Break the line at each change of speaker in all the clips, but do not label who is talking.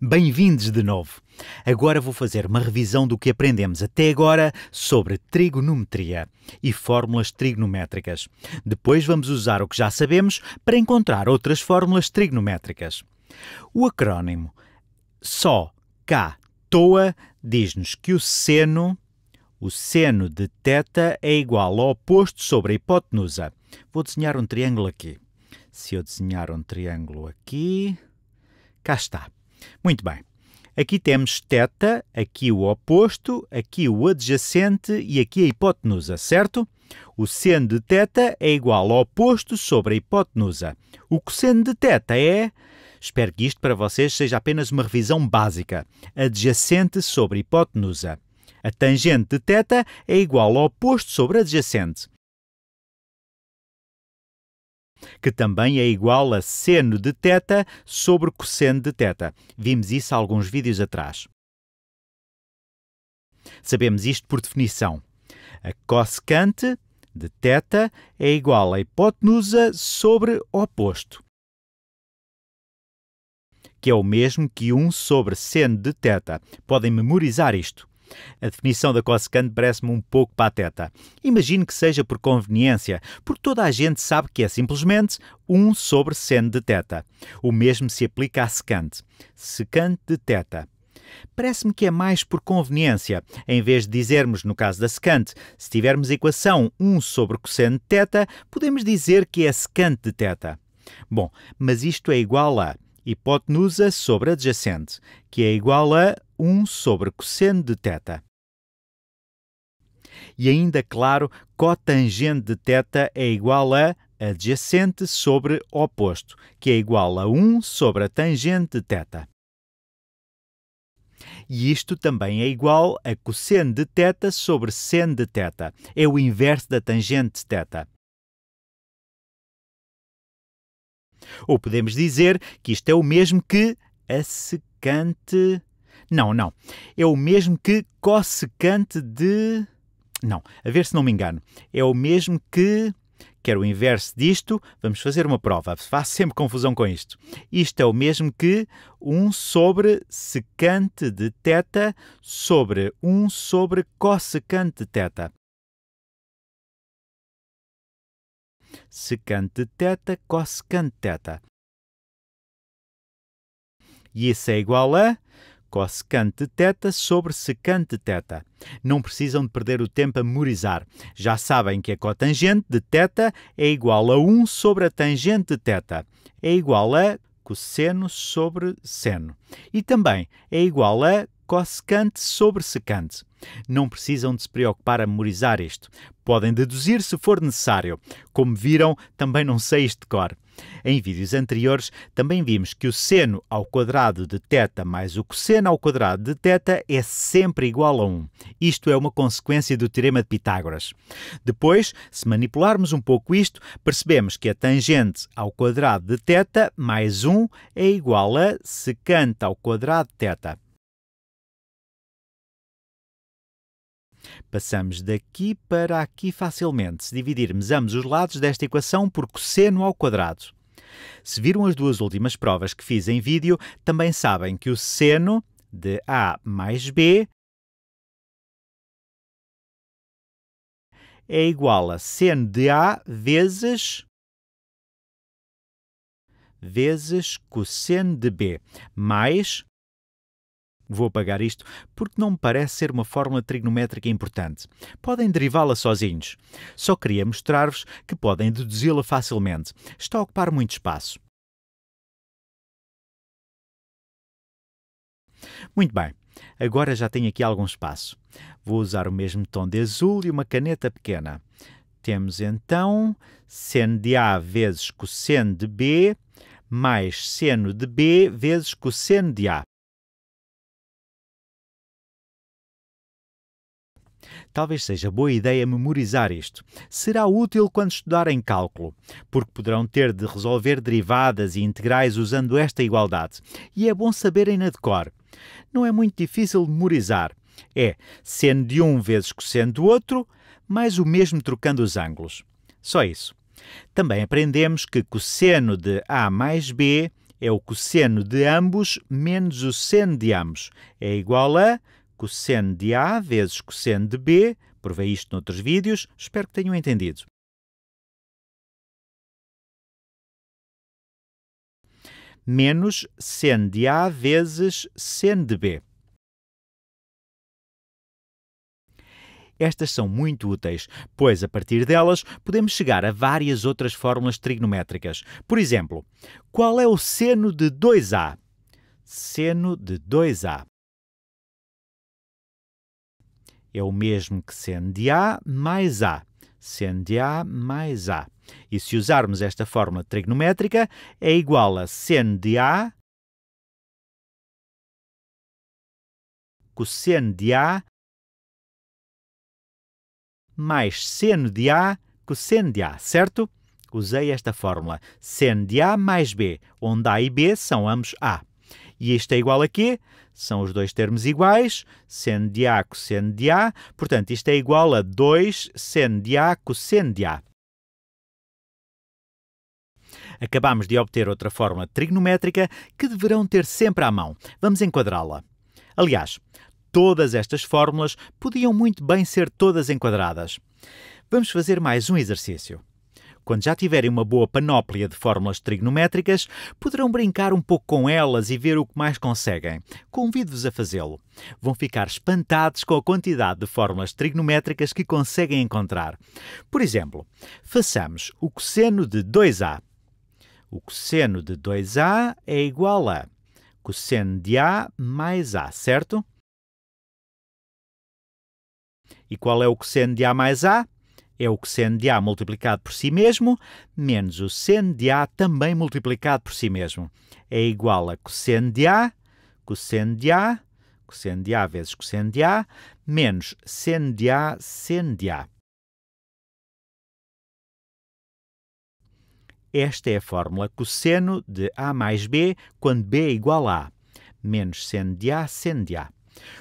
Bem-vindos de novo! Agora vou fazer uma revisão do que aprendemos até agora sobre trigonometria e fórmulas trigonométricas. Depois vamos usar o que já sabemos para encontrar outras fórmulas trigonométricas. O acrónimo só K toa diz-nos que o seno, o seno de θ é igual ao oposto sobre a hipotenusa. Vou desenhar um triângulo aqui. Se eu desenhar um triângulo aqui, cá está muito bem. Aqui temos θ, aqui o oposto, aqui o adjacente e aqui a hipotenusa, certo? O seno de θ é igual ao oposto sobre a hipotenusa. O cosseno de θ é... Espero que isto para vocês seja apenas uma revisão básica. Adjacente sobre hipotenusa. A tangente de θ é igual ao oposto sobre adjacente que também é igual a seno de θ sobre cosseno de θ. Vimos isso alguns vídeos atrás. Sabemos isto por definição. A cosecante de θ é igual a hipotenusa sobre oposto, que é o mesmo que 1 sobre seno de θ. Podem memorizar isto. A definição da Coscan parece-me um pouco pateta. Imagino que seja por conveniência, porque toda a gente sabe que é simplesmente 1 sobre seno de teta. O mesmo se aplica à secante. Secante de teta. Parece-me que é mais por conveniência. Em vez de dizermos, no caso da secante, se tivermos equação 1 sobre cosseno de teta, podemos dizer que é secante de teta. Bom, mas isto é igual a hipotenusa sobre adjacente, que é igual a 1 sobre cosseno de θ. E ainda claro, cotangente de θ é igual a adjacente sobre oposto, que é igual a 1 sobre a tangente de θ. E isto também é igual a cosseno de θ sobre seno de θ. É o inverso da tangente de θ. Ou podemos dizer que isto é o mesmo que a secante. Não, não. É o mesmo que cossecante de. Não, a ver se não me engano. É o mesmo que. Quer o inverso disto, vamos fazer uma prova. Faço sempre confusão com isto. Isto é o mesmo que 1 sobre secante de teta sobre 1 sobre cossecante de teta. secante teta cossecante teta. E isso é igual a cossecante teta sobre secante teta. Não precisam de perder o tempo a memorizar. Já sabem que a cotangente de teta é igual a 1 sobre a tangente de teta. É igual a cosseno sobre seno. E também é igual a cosecante sobre secante. Não precisam de se preocupar a memorizar isto. Podem deduzir se for necessário. Como viram, também não sei isto de cor. Em vídeos anteriores, também vimos que o seno ao quadrado de θ mais o cosseno ao quadrado de θ é sempre igual a 1. Isto é uma consequência do teorema de Pitágoras. Depois, se manipularmos um pouco isto, percebemos que a tangente ao quadrado de θ mais 1 é igual a secante ao quadrado de θ. Passamos daqui para aqui facilmente se dividirmos ambos os lados desta equação por cosseno ao quadrado. Se viram as duas últimas provas que fiz em vídeo, também sabem que o seno de A mais B é igual a seno de A vezes vezes cosseno de B, mais vou apagar isto porque não me parece ser uma fórmula trigonométrica importante. Podem derivá-la sozinhos. Só queria mostrar-vos que podem deduzi-la facilmente. Está a ocupar muito espaço. Muito bem, agora já tenho aqui algum espaço. Vou usar o mesmo tom de azul e uma caneta pequena. Temos então seno de A vezes cosseno de B mais seno de B vezes cosseno de A. Talvez seja boa ideia memorizar isto. Será útil quando estudarem cálculo, porque poderão ter de resolver derivadas e integrais usando esta igualdade, e é bom saberem na decor Não é muito difícil memorizar. É seno de um vezes cosseno do outro, mais o mesmo trocando os ângulos. Só isso. Também aprendemos que cosseno de A mais B é o cosseno de ambos menos o seno de ambos. É igual a cosseno de A vezes cosseno de B. Provei isto noutros vídeos, espero que tenham entendido. Menos seno de A vezes seno de B. Estas são muito úteis, pois a partir delas podemos chegar a várias outras fórmulas trigonométricas. Por exemplo, qual é o seno de 2A? Seno de 2A é o mesmo que de A mais A. de A mais A. E se usarmos esta fórmula trigonométrica, é igual a seno de A cosseno de A mais seno de A cosseno de A, certo? Usei esta fórmula. Seno de A mais B, onde A e B são ambos A. E isto é igual a quê? São os dois termos iguais, seno de A cosseno de A. Portanto, isto é igual a 2 seno de A cosseno de A. Acabamos de obter outra fórmula trigonométrica que deverão ter sempre à mão. Vamos enquadrá-la. Aliás, todas estas fórmulas podiam muito bem ser todas enquadradas. Vamos fazer mais um exercício. Quando já tiverem uma boa panóplia de fórmulas trigonométricas, poderão brincar um pouco com elas e ver o que mais conseguem. Convido-vos a fazê-lo. Vão ficar espantados com a quantidade de fórmulas trigonométricas que conseguem encontrar. Por exemplo, façamos o cosseno de 2a. O cosseno de 2a é igual a cosseno de a mais a, certo? E qual é o cosseno de a mais a? é o cosseno de A multiplicado por si mesmo, menos o seno de A também multiplicado por si mesmo. É igual a cosseno de A, cosseno de A, cosseno de A vezes cosseno de A, menos seno de A, seno de A. Esta é a fórmula cosseno de A mais B quando B é igual a A, menos seno de A, seno de A.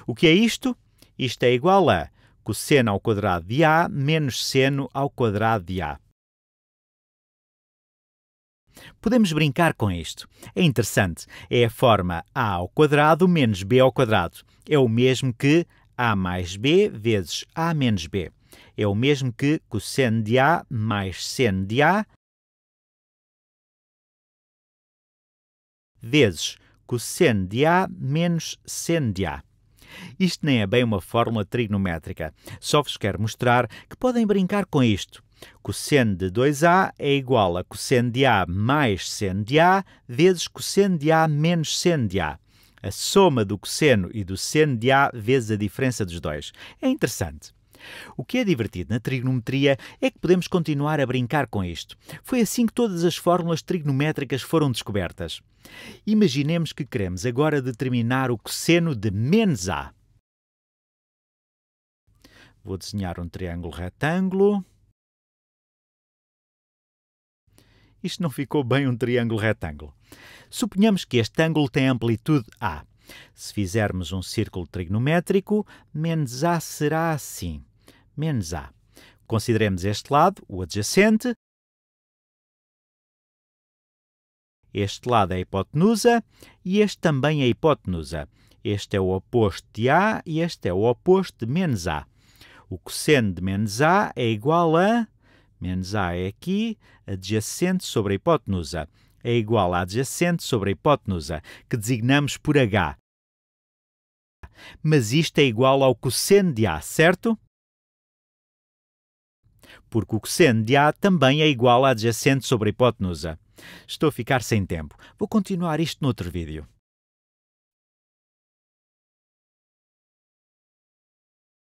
O que é isto? Isto é igual a cosseno ao quadrado de A menos seno ao quadrado de A. Podemos brincar com isto. É interessante. É a forma a ao quadrado menos b ao quadrado. É o mesmo que a mais b vezes a menos b. É o mesmo que cosseno de a mais seno de a vezes cosseno de a menos seno de a. Isto nem é bem uma fórmula trigonométrica, só vos quero mostrar que podem brincar com isto. Cosseno de 2a é igual a cosseno de a mais seno de a vezes cosseno de a menos seno de a. A soma do cosseno e do seno de a vezes a diferença dos dois. É interessante. O que é divertido na trigonometria é que podemos continuar a brincar com isto. Foi assim que todas as fórmulas trigonométricas foram descobertas. Imaginemos que queremos agora determinar o cosseno de menos a. Vou desenhar um triângulo retângulo. Isto não ficou bem um triângulo retângulo. Suponhamos que este ângulo tem amplitude A. Se fizermos um círculo trigonométrico, menos A será assim. Menos A. Consideremos este lado, o adjacente. Este lado é a hipotenusa e este também é a hipotenusa. Este é o oposto de A e este é o oposto de menos A. O cosseno de menos A é igual a... Menos A é aqui, adjacente sobre a hipotenusa. É igual a adjacente sobre a hipotenusa, que designamos por H. Mas isto é igual ao cosseno de A, certo? Porque o cosseno de A também é igual a adjacente sobre a hipotenusa. Estou a ficar sem tempo. Vou continuar isto noutro vídeo.